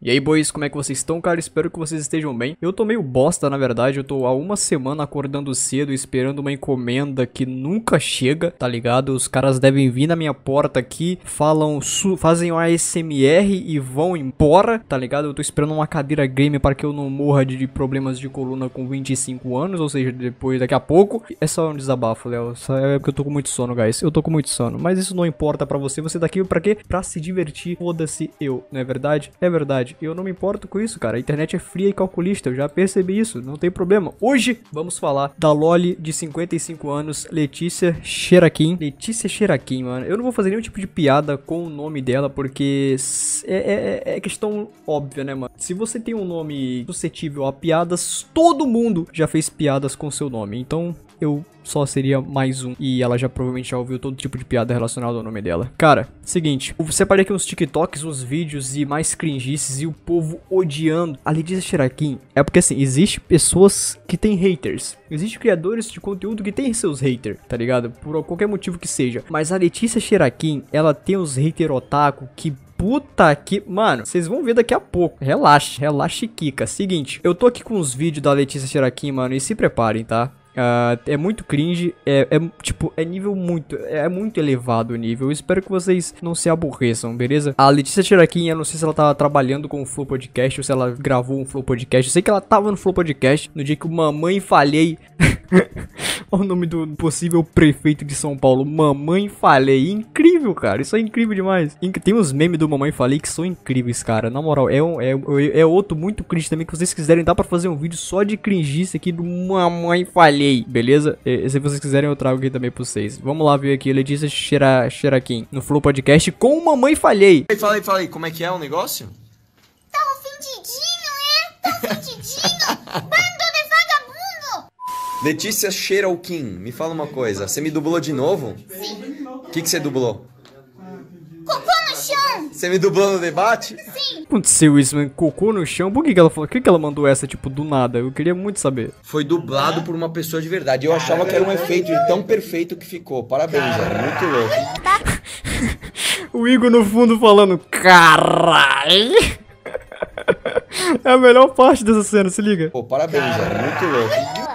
E aí, boys, como é que vocês estão, cara? Espero que vocês estejam bem. Eu tô meio bosta, na verdade. Eu tô há uma semana acordando cedo, esperando uma encomenda que nunca chega, tá ligado? Os caras devem vir na minha porta aqui, falam, fazem uma ASMR e vão embora, tá ligado? Eu tô esperando uma cadeira game para que eu não morra de, de problemas de coluna com 25 anos, ou seja, depois, daqui a pouco. É só um desabafo, Léo. É porque eu tô com muito sono, guys. Eu tô com muito sono. Mas isso não importa pra você. Você tá aqui pra quê? Pra se divertir. Foda-se eu, não é verdade? É verdade verdade. eu não me importo com isso, cara. A internet é fria e calculista, eu já percebi isso, não tem problema. Hoje vamos falar da Loli de 55 anos, Letícia Xeraquim. Letícia Xeraquim, mano. Eu não vou fazer nenhum tipo de piada com o nome dela, porque é, é, é, é questão óbvia, né, mano? Se você tem um nome suscetível a piadas, todo mundo já fez piadas com seu nome. Então, eu só seria mais um. E ela já provavelmente já ouviu todo tipo de piada relacionada ao nome dela. Cara, seguinte, eu separei aqui uns TikToks, uns vídeos e mais cringices e o povo odiando. A Letícia Xeraquim é porque assim, existe pessoas que têm haters. Existem criadores de conteúdo que têm seus haters, tá ligado? Por qualquer motivo que seja. Mas a Letícia Xeraquim, ela tem uns hater otaku que puta que. Mano, vocês vão ver daqui a pouco. Relaxa, relaxa e Kika. Seguinte, eu tô aqui com os vídeos da Letícia Xeraquim, mano, e se preparem, tá? Uh, é muito cringe, é, é, tipo, é nível muito, é muito elevado o nível. Eu espero que vocês não se aborreçam, beleza? A Letícia Tiraquinha, não sei se ela tava trabalhando com o Flow Podcast ou se ela gravou um Flow Podcast. Eu sei que ela tava no Flow Podcast no dia que o Mamãe Falhei. Olha o nome do possível prefeito de São Paulo. Mamãe Falhei. Incrível, cara. Isso é incrível demais. Tem uns memes do Mamãe Falhei que são incríveis, cara. Na moral, é, um, é, é outro muito cringe também que vocês quiserem. Dá pra fazer um vídeo só de cringice aqui do Mamãe Falhei beleza? E, se vocês quiserem, eu trago aqui também pra vocês. Vamos lá ver aqui, Letícia cheira quem no Flow Podcast com Mamãe Falhei. fala aí, como é que é o negócio? Tá ofendidinho, o é? Tá ofendidinho? Bando de vagabundo! Letícia me fala uma coisa, você me dublou de novo? Sim. O que, que você dublou? Cocô no chão! Você me dublou no debate? aconteceu isso, mano? Né? Cocô no chão? Por que, que ela falou? Por que, que ela mandou essa, tipo, do nada? Eu queria muito saber. Foi dublado por uma pessoa de verdade. Eu achava que era um efeito tão perfeito que ficou. Parabéns, era é muito louco. o Igor no fundo falando, caralho. É a melhor parte dessa cena, se liga. Pô, parabéns, era é muito louco.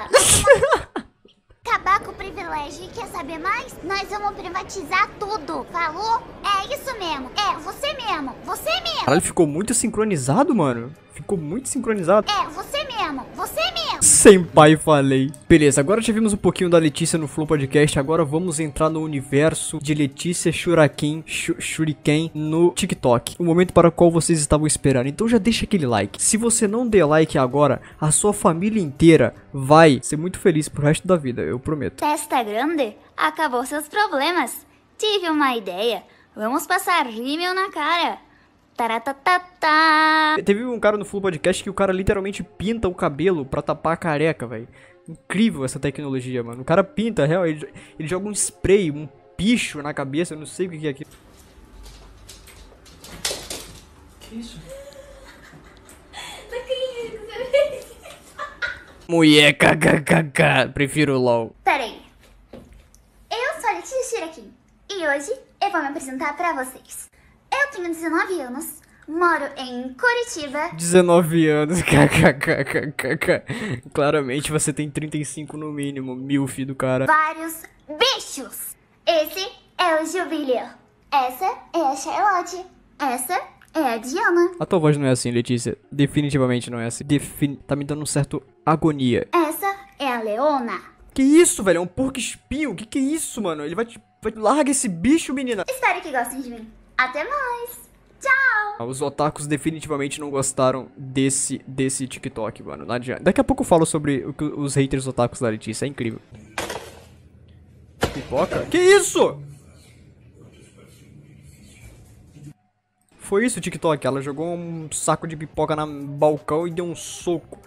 Acabar com o privilégio e quer saber mais? Nós vamos privatizar tudo, falou? É isso mesmo, é você mesmo, você mesmo. Caralho, ficou muito sincronizado, mano. Ficou muito sincronizado. É, você mesmo, você mesmo. Sem pai falei. Beleza, agora já vimos um pouquinho da Letícia no Flow Podcast. Agora vamos entrar no universo de Letícia Shuraken, Sh Shuriken no TikTok. O momento para o qual vocês estavam esperando. Então já deixa aquele like. Se você não der like agora, a sua família inteira vai ser muito feliz pro resto da vida, eu prometo. Festa grande? Acabou seus problemas. Tive uma ideia. Vamos passar rímel na cara. Taratatata. Teve um cara no Full Podcast que o cara literalmente pinta o cabelo pra tapar a careca, velho. Incrível essa tecnologia, mano. O cara pinta, é real, ele, ele joga um spray, um bicho na cabeça, eu não sei o que é aquilo. Que isso? Não acredito que isso. Mulher, kkkk, prefiro LOL. Peraí. Eu sou a Letícia Shirakin e hoje eu vou me apresentar pra vocês. Eu tenho 19 anos, moro em Curitiba. 19 anos, kkkkkk. Claramente você tem 35 no mínimo, milf do cara. Vários bichos. Esse é o Jubileu. Essa é a Charlotte. Essa é a Diana. A tua voz não é assim, Letícia. Definitivamente não é assim. Defin... Tá me dando um certo agonia. Essa é a Leona. Que isso, velho? É um porco espinho? Que que é isso, mano? Ele vai te... Larga esse bicho, menina. Espero que gostem de mim. Até mais! Tchau! Ah, os otakus definitivamente não gostaram desse, desse TikTok, mano. Não adianta. Daqui a pouco eu falo sobre o que os haters otakus da Letícia. É incrível. Pipoca? Que isso? Foi isso o TikTok. Ela jogou um saco de pipoca no balcão e deu um soco.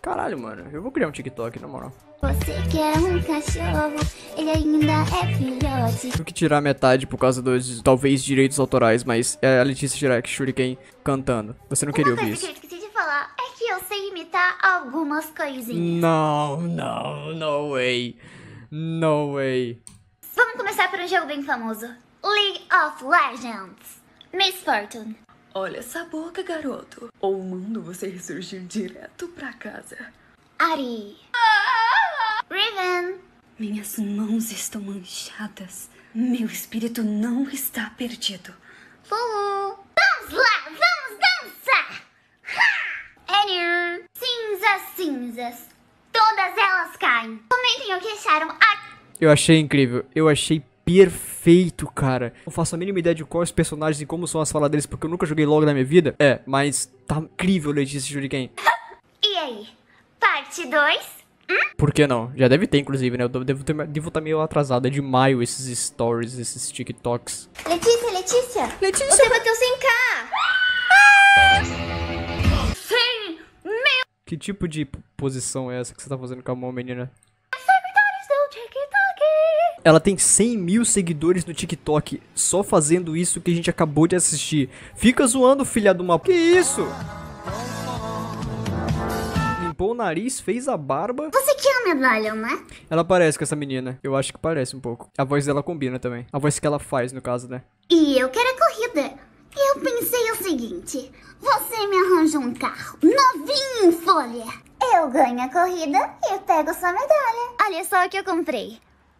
Caralho, mano. Eu vou criar um TikTok, na moral. Você que é um cachorro, ele ainda é filhote. Tive que tirar metade por causa dos, talvez, direitos autorais, mas é a Letícia Shirek Shuriken cantando. Você não Uma queria ouvir isso. Que eu de falar é que eu sei imitar algumas coisinhas. Não, não, no way. No way. Vamos começar por um jogo bem famoso. League of Legends. Miss Fortune. Olha essa boca, garoto. Ou mando você ressurgir direto pra casa. Ari. Ah! Riven! Minhas mãos estão manchadas. Meu espírito não está perdido. Lulu! Vamos lá, vamos dançar! Ha! Cinzas, cinzas. Todas elas caem. Comentem o que acharam aqui. Eu achei incrível. Eu achei perfeito, cara. Não faço a mínima ideia de quais personagens e como são as falas deles, porque eu nunca joguei logo na minha vida. É, mas tá incrível, Letícia Juriken. e aí? Parte 2? Por que não? Já deve ter, inclusive, né? Eu devo, ter, devo estar tá meio atrasada. É de maio esses stories, esses TikToks. Letícia, Letícia! Letícia! Você bateu 100k! Ah! 100 mil! Que tipo de posição é essa que você tá fazendo com a mão, menina? Ela tem 100 mil seguidores no TikTok só fazendo isso que a gente acabou de assistir. Fica zoando, filha de uma... Que isso? Raspou o nariz, fez a barba. Você quer uma medalha, né? Ela parece com essa menina. Eu acho que parece um pouco. A voz dela combina também. A voz que ela faz, no caso, né? E eu quero a corrida. Eu pensei o seguinte: você me arranja um carro novinho em folha. Eu ganho a corrida e eu pego sua medalha. Olha só o que eu comprei.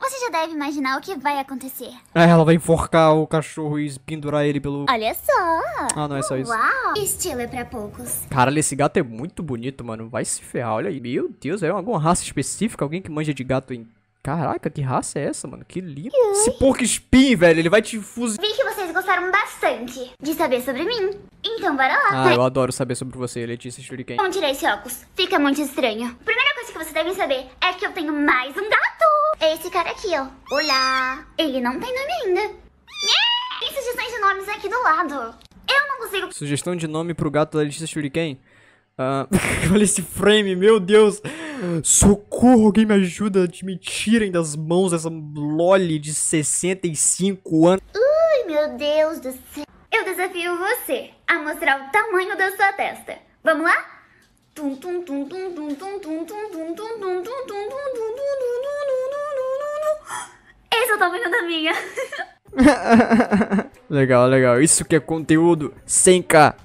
Você já deve imaginar o que vai acontecer. É, ela vai enforcar o cachorro e pendurar ele pelo... Olha só! Ah, não, é só isso. Uau! Estilo é pra poucos. Caralho, esse gato é muito bonito, mano. Vai se ferrar, olha aí. Meu Deus, é alguma raça específica? Alguém que manja de gato em... Caraca, que raça é essa, mano? Que lindo. Ui. Esse porco spin velho, ele vai te fuzil... Vi que vocês gostaram bastante de saber sobre mim. Então, bora lá. Ah, eu adoro saber sobre você, Letícia Shuriken. Vamos tirar esse óculos. Fica muito estranho. Primeira coisa que vocês devem saber é que eu tenho mais um gato. É esse cara aqui, ó. Olá. Ele não tem nome ainda. Tem sugestões de nomes aqui do lado. Eu não consigo... Sugestão de nome pro gato da lista Shuriken? Uh, olha esse frame, meu Deus! Socorro, alguém me ajuda! Me tirem das mãos essa loli de 65 anos. Ui, meu Deus do céu! Eu desafio você a mostrar o tamanho da sua testa. Vamos lá? Tum tum tum tum tum tum tum tum tum tum tum tum tum tum tum tum tum tum tô vendo da minha. legal, legal. Isso que é conteúdo 100k.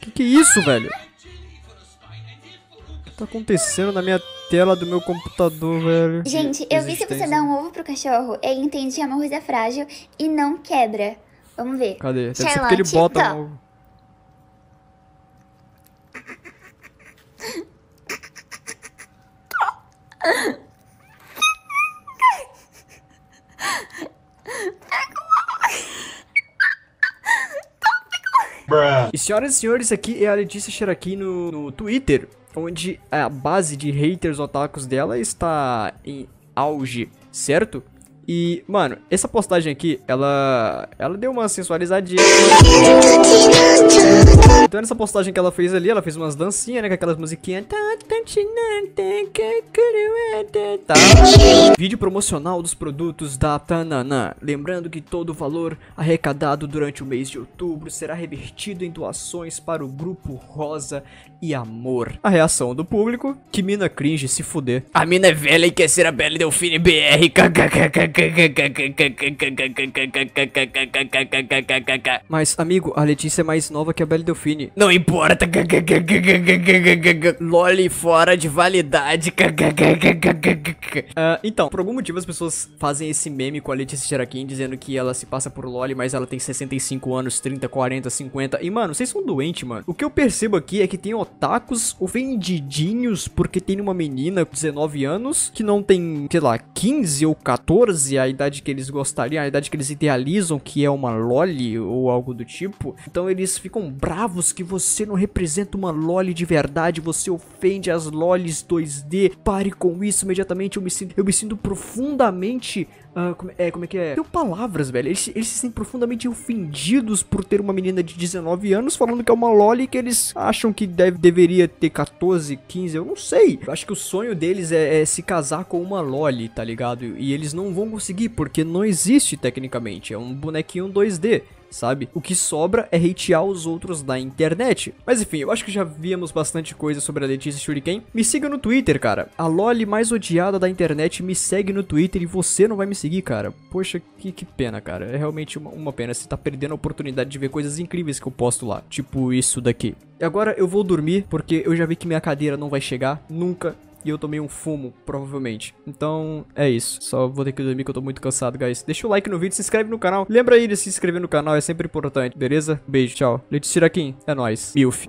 Que que é isso, velho? O que tá acontecendo na minha tela do meu computador, velho. Gente, eu vi se você dá um ovo pro cachorro, ele entende que é uma coisa frágil e não quebra. Vamos ver. Cadê? Deve Charlotte, ser porque ele tipo, bota tô. um ovo. Senhoras e senhores, aqui é a Letícia Cheraqui no, no Twitter, onde a base de haters otakus dela está em auge, certo? E, mano, essa postagem aqui, ela. Ela deu uma sensualizadinha. Então, nessa postagem que ela fez ali, ela fez umas dancinhas, né? Com aquelas musiquinhas tá? Vídeo promocional dos produtos da Tananã. Lembrando que todo o valor arrecadado durante o mês de outubro será revertido em doações para o grupo Rosa e Amor. A reação do público, que mina cringe se fuder. A mina é velha e quer ser a Belle Delfine BR. Mas, amigo, a Letícia é mais nova que a Belle Delfine. Não importa. Loli foda hora de validade. Uh, então, por algum motivo as pessoas fazem esse meme com a Letícia Jeraquim dizendo que ela se passa por Loli, mas ela tem 65 anos, 30, 40, 50. E, mano, vocês são doentes, mano. O que eu percebo aqui é que tem otakus ofendidinhos porque tem uma menina com 19 anos que não tem, sei lá, 15 ou 14, a idade que eles gostariam, a idade que eles idealizam que é uma Loli ou algo do tipo. Então eles ficam bravos que você não representa uma Loli de verdade, você ofende as lolis 2D. Pare com isso imediatamente. Eu me sinto, eu me sinto profundamente. Uh, como, é, é, como é que é? Tem palavras, velho. Eles, eles se sentem profundamente ofendidos por ter uma menina de 19 anos falando que é uma loli que eles acham que deve, deveria ter 14, 15. Eu não sei. Eu acho que o sonho deles é, é se casar com uma loli, tá ligado? E eles não vão conseguir porque não existe tecnicamente. É um bonequinho 2D sabe? O que sobra é hatear os outros na internet. Mas enfim, eu acho que já víamos bastante coisa sobre a Letícia Shuriken. Me siga no Twitter, cara. A Loli mais odiada da internet me segue no Twitter e você não vai me seguir, cara. Poxa, que, que pena, cara. É realmente uma, uma pena. Você tá perdendo a oportunidade de ver coisas incríveis que eu posto lá. Tipo isso daqui. E agora eu vou dormir, porque eu já vi que minha cadeira não vai chegar nunca e eu tomei um fumo, provavelmente. Então, é isso. Só vou ter que dormir que eu tô muito cansado, guys. Deixa o like no vídeo, se inscreve no canal. Lembra aí de se inscrever no canal, é sempre importante, beleza? Beijo, tchau. Letícia Tiraquim, é nóis. Milf.